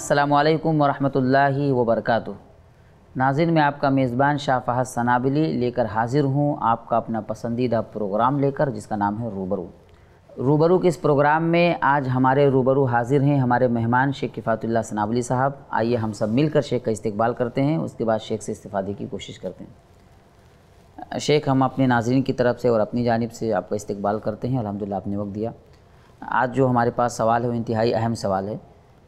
अस्सलाम वालेकुम व वबरकatuh नाजिन में आपका मेज़बान शाह फहद सनाबिली लेकर हाजिर हूँ आपका अपना पसंदीदा प्रोग्राम लेकर जिसका नाम है रूबरू रूबरू के इस प्रोग्राम में आज हमारे रूबरू हाजिर हैं हमारे मेहमान शेख किफ़ातुल्ला सनाबली साहब आइए हम सब मिलकर शेख का इस्तकबाल करते हैं उसके बाद शेख से इस्तीफ़ादे की कोशिश करते हैं शेख हम अपने नाजरन की तरफ से और अपनी जानब से आपका इस्तकबाल करते हैं अलहमदिल्ला आपने वक्त दिया आज जो हमारे पास सवाल है वो इंतहाई अहम सवाल है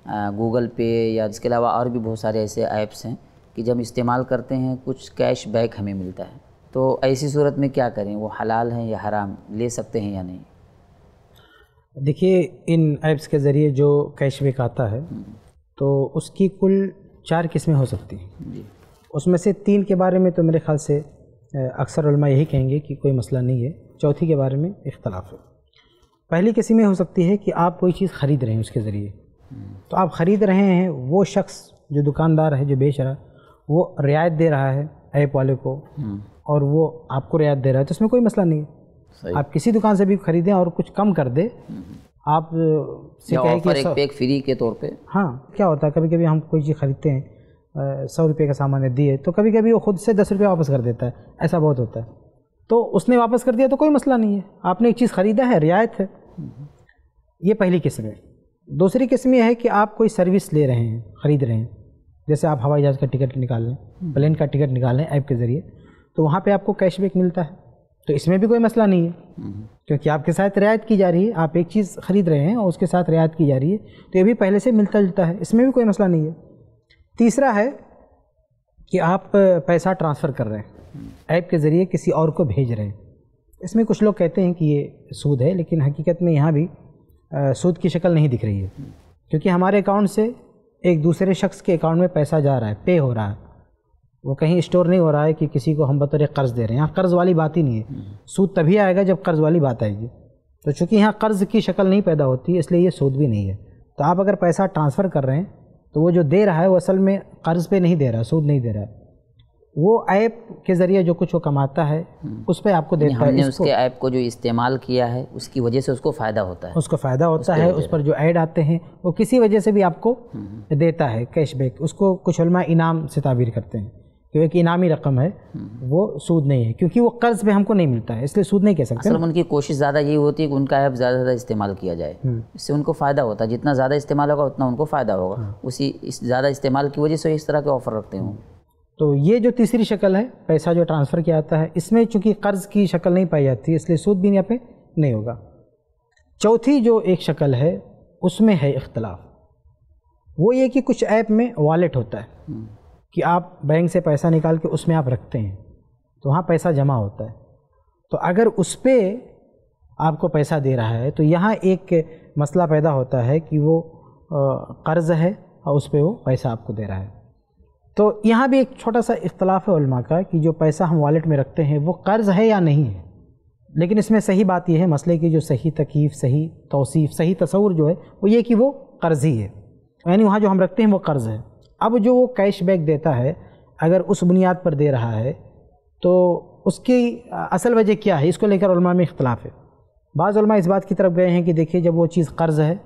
गूगल पे या इसके अलावा और भी बहुत सारे ऐसे ऐप्स हैं कि जब इस्तेमाल करते हैं कुछ कैश बैक हमें मिलता है तो ऐसी सूरत में क्या करें वो हलाल हैं या हराम ले सकते हैं या नहीं देखिए इन ऐप्स के ज़रिए जो कैश बैक आता है हम्म। तो उसकी कुल चार किस्में हो सकती हैं उसमें से तीन के बारे में तो मेरे ख्याल से अक्सर यही कहेंगे कि कोई मसला नहीं है चौथी के बारे में इख्तलाफ है पहली किसी में हो सकती है कि आप कोई चीज़ ख़रीद रहे हैं उसके ज़रिए तो आप ख़रीद रहे हैं वो शख्स जो दुकानदार है जो बेच रहा है वो रियायत दे रहा है ऐप वाले को हम्म। और वो आपको रियायत दे रहा है तो उसमें कोई मसला नहीं है आप किसी दुकान से भी ख़रीदें और कुछ कम कर दे हम्म। आप से कहें कि एक पैक फ्री के तौर पे हाँ क्या होता है कभी कभी हम कोई चीज़ ख़रीदते हैं सौ रुपये का सामान दिए तो कभी कभी वो खुद से दस रुपये वापस कर देता है ऐसा बहुत होता है तो उसने वापस कर दिया तो कोई मसला नहीं है आपने एक चीज़ ख़रीदा है रियायत है हम्म। ये पहली किस्म है दूसरी किस्म यह है कि आप कोई सर्विस ले रहे हैं ख़रीद रहे हैं जैसे आप हवाई जहाज़ का टिकट निकाल लें प्लेन का टिकट निकाल लें ऐप के ज़रिए तो वहाँ पे आपको कैशबैक मिलता है तो इसमें भी कोई मसला नहीं है क्योंकि आपके साथ रियायत की जा रही है आप एक चीज़ ख़रीद रहे हैं और उसके साथ रियायत की जा रही है तो ये भी पहले से मिलता जुलता है इसमें भी कोई मसला नहीं है तीसरा है कि आप पैसा ट्रांसफ़र कर रहे हैं ऐप के ज़रिए किसी और को भेज रहे हैं इसमें कुछ लोग कहते हैं कि ये सूद है लेकिन हकीकत में यहाँ भी सूद की शक्ल नहीं दिख रही है क्योंकि हमारे अकाउंट से एक दूसरे शख्स के अकाउंट में पैसा जा रहा है पे हो रहा है वो कहीं स्टोर नहीं हो रहा है कि किसी को हम बतौर कर्ज़ दे रहे हैं यहाँ कर्ज़ वाली बात ही नहीं है सूद तभी आएगा जब कर्ज़ वाली बात आएगी तो चूँकि यहाँ कर्ज़ की शक्ल नहीं पैदा होती इसलिए ये सूद भी नहीं है तो आप अगर पैसा ट्रांसफ़र कर रहे हैं तो वो जो दे रहा है वो असल में कर्ज़ पे नहीं दे रहा सूद नहीं दे रहा है वो ऐप के ज़रिए जो कुछ वो कमाता है हम्म। उस पर आपको देता है हमने उसके ऐप को जो इस्तेमाल किया है उसकी वजह से उसको फ़ायदा होता है उसको फ़ायदा होता है उस पर जो ऐड आते हैं वो किसी वजह से भी आपको हम्म। देता है कैशबैक उसको कुछ उलमा इनाम से ताबीर करते हैं क्योंकि एक इनामी रकम है हम्म। वो सूद नहीं है क्योंकि वो कर्ज पे हमको नहीं मिलता है इसलिए सूद नहीं कह सकते असल उनकी कोशिश ज़्यादा यही होती है कि उनका ऐप ज़्यादा ज़्यादा इस्तेमाल किया जाए इससे उनको फ़ायदा होता है जितना ज़्यादा इस्तेमाल होगा उतना उनको फ़ायदा होगा हाँ। उसी ज़्यादा इस्तेमाल की वजह से इस तरह के ऑफर रखते हों तो ये जो तीसरी शक्ल है पैसा जो ट्रांसफ़र किया जाता है इसमें चूँकि कर्ज़ की शक्ल नहीं पाई जाती इसलिए सूद भी यहाँ पे नहीं होगा चौथी जो एक शक्ल है उसमें है इख्तलाफ वो ये कि कुछ ऐप में वॉलेट होता है हम्म। कि आप बैंक से पैसा निकाल के उसमें आप रखते हैं तो वहाँ पैसा जमा होता है तो अगर उस पर आपको पैसा दे रहा है तो यहाँ एक मसला पैदा होता है कि वो कर्ज़ है और उस पर वो पैसा आपको दे रहा है तो यहाँ भी एक छोटा सा इख्तलाफ है का कि जो पैसा हम वॉलेट में रखते हैं वो कर्ज़ है या नहीं है लेकिन इसमें सही बात यह है मसले की जो सही तकीफ़ सही तोसीफ़ सही तस्वूर जो है वो ये कि वो कर्ज़ ही है यानी वहाँ जो हम रखते हैं वो कर्ज़ है अब जो वो कैश बैक देता है अगर उस बुनियाद पर दे रहा है तो उसकी असल वजह क्या है इसको लेकर में इख्तलाफ है बाज़ इस बात की तरफ गए हैं कि देखिए जब वो चीज़ कर्ज़ है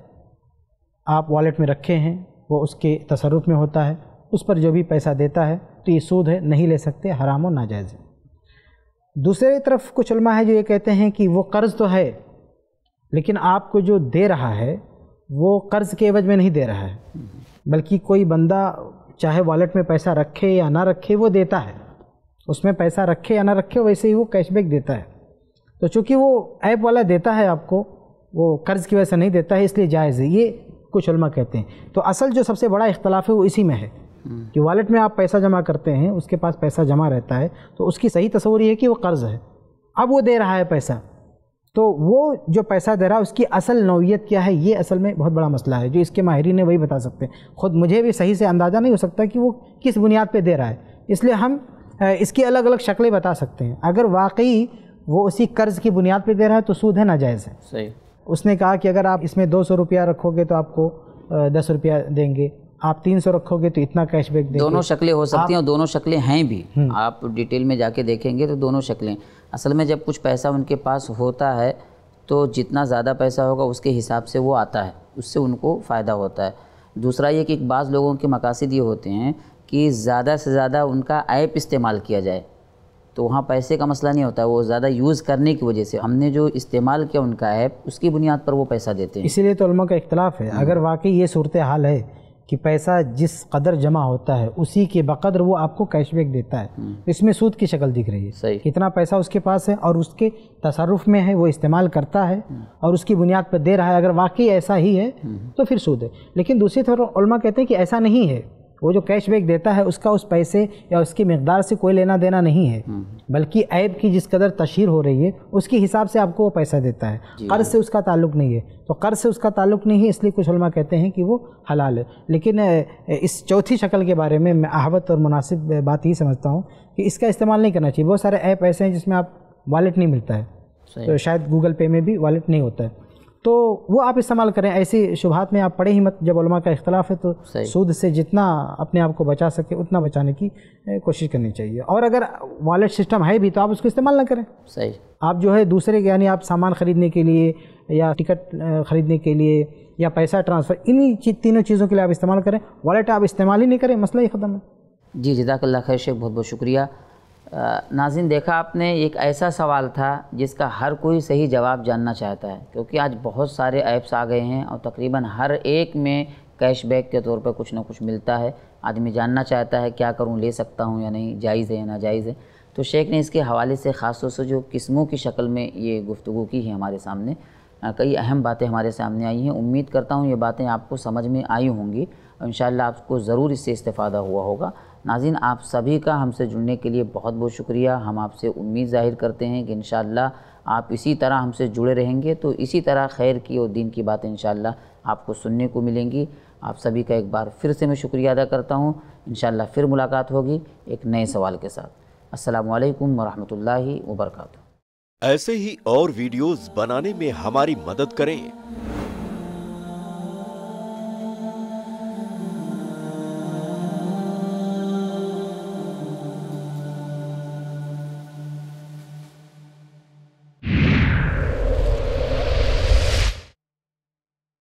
आप वॉलेट में रखे हैं वो उसके तसरफ में होता है उस पर जो भी पैसा देता है तो ये सूद है नहीं ले सकते हराम और नाजायज़ है दूसरी तरफ कुछ उलमा है जो ये कहते हैं कि वो कर्ज़ तो है लेकिन आपको जो दे रहा है वो कर्ज़ के एवज में नहीं दे रहा है बल्कि कोई बंदा चाहे वॉलेट में पैसा रखे या ना रखे वो देता है उसमें पैसा रखे या ना रखे वैसे ही वो कैशबैक देता है तो चूँकि वो ऐप वाला देता है आपको वो कर्ज़ की वजह से नहीं देता है इसलिए जायज़ है ये कुछ उलमा कहते हैं तो असल जो सबसे बड़ा इख्तलाफ है वो इसी में है हम्म। कि वॉलेट में आप पैसा जमा करते हैं उसके पास पैसा जमा रहता है तो उसकी सही तस्वूर ये है कि वो कर्ज़ है अब वो दे रहा है पैसा तो वो जो पैसा दे रहा है उसकी असल नौीयत क्या है ये असल में बहुत बड़ा मसला है जो इसके माहरी ने वही बता सकते हैं ख़ुद मुझे भी सही से अंदाज़ा नहीं हो सकता कि वो किस बुनियाद पर दे रहा है इसलिए हम इसकी अलग अलग शक्लें बता सकते हैं अगर वाकई वो उसी कर्ज़ की बुनियाद पर दे रहा है तो सूद है नाजायज़ है सही उसने कहा कि अगर आप इसमें दो सौ रुपया रखोगे तो आपको दस रुपया देंगे आप तीन सौ रखोगे तो इतना कैशबैक दोनों शक्लें हो सकती हैं और दोनों शक्लें हैं भी हम्म। आप डिटेल में जाके देखेंगे तो दोनों शक्लें असल में जब कुछ पैसा उनके पास होता है तो जितना ज़्यादा पैसा होगा उसके हिसाब से वो आता है उससे उनको फ़ायदा होता है दूसरा ये कि बाज़ लोगों के मकासद ये होते हैं कि ज़्यादा से ज़्यादा उनका ऐप इस्तेमाल किया जाए तो वहाँ पैसे का मसला नहीं होता वो ज़्यादा यूज़ करने की वजह से हमने जो इस्तेमाल किया उनका ऐप उसकी बुनियाद पर वो पैसा देते हैं इसीलिए तो का इख्तलाफ है हम्म। अगर वाकई ये सूरत हाल है कि पैसा जिस कदर जमा होता है उसी के बकदर वो आपको कैशबैक देता है हम्म। इसमें सूद की शक्ल दिख रही है सही कितना पैसा उसके पास है और उसके तसारुफ में है वो इस्तेमाल करता है हम्म। और उसकी बुनियाद पर दे रहा है अगर वाकई ऐसा ही है हम्म। तो फिर सूद है लेकिन दूसरी तरफ कहते हैं कि ऐसा नहीं है वो जो कैशबैक देता है उसका उस पैसे या उसकी मकदार से कोई लेना देना नहीं है हम्म। बल्कि ऐप की जिस कदर तशहर हो रही है उसके हिसाब से आपको वो पैसा देता है कर्ज से उसका ताल्लुक नहीं है तो कर्ज से उसका ताल्लुक नहीं है इसलिए कुछ हलमा कहते हैं कि वो हलाल है लेकिन इस चौथी शक्ल के बारे में मैं आहवत और मुनासिब बात ही समझता हूँ कि इसका इस्तेमाल नहीं करना चाहिए बहुत सारे ऐप ऐसे हैं जिसमें आप वॉलेट नहीं मिलता है तो शायद गूगल पे में भी वॉलेट नहीं होता है तो वो आप इस्तेमाल करें ऐसी शुभात में आप पढ़े ही मत जब उलमा का इख्तलाफ है तो सूद से जितना अपने आप को बचा सके उतना बचाने की कोशिश करनी चाहिए और अगर वॉलेट सिस्टम है भी तो आप उसको इस्तेमाल ना करें सही आप जो है दूसरे यानी आप सामान ख़रीदने के लिए या टिकट ख़रीदने के लिए या पैसा ट्रांसफ़र इन्हीं चीज़ तीनों चीज़ों के लिए आप इस्तेमाल करें वॉलेट आप इस्तेमाल ही नहीं करें मसला ही ख़त्म है जी जदाकल्ला खैर शेख बहुत बहुत शुक्रिया नाजिन देखा आपने एक ऐसा सवाल था जिसका हर कोई सही जवाब जानना चाहता है क्योंकि आज बहुत सारे ऐप्स आ गए हैं और तकरीबन हर एक में कैशबैक के तौर पर कुछ ना कुछ मिलता है आदमी जानना चाहता है क्या करूं ले सकता हूं या नहीं जायज़ है या ना जायज़ है तो शेख ने इसके हवाले से ख़ास तौर से जो किस्मों की शक्ल में ये गुफ्तु की है हमारे सामने कई अहम बातें हमारे सामने आई हैं उम्मीद करता हूँ ये बातें आपको समझ में आई होंगी इन आपको ज़रूर इससे इस्तेफ़ादा हुआ होगा नाजिन आप सभी का हमसे जुड़ने के लिए बहुत बहुत शुक्रिया हम आपसे उम्मीद ज़ाहिर करते हैं कि इन आप इसी तरह हमसे जुड़े रहेंगे तो इसी तरह खैर की और दीन की बातें इन आपको सुनने को मिलेंगी आप सभी का एक बार फिर से मैं शुक्रिया अदा करता हूँ इन फिर मुलाकात होगी एक नए सवाल के साथ असलकम वरहमल वर्क ऐसे ही और वीडियोज़ बनाने में हमारी मदद करें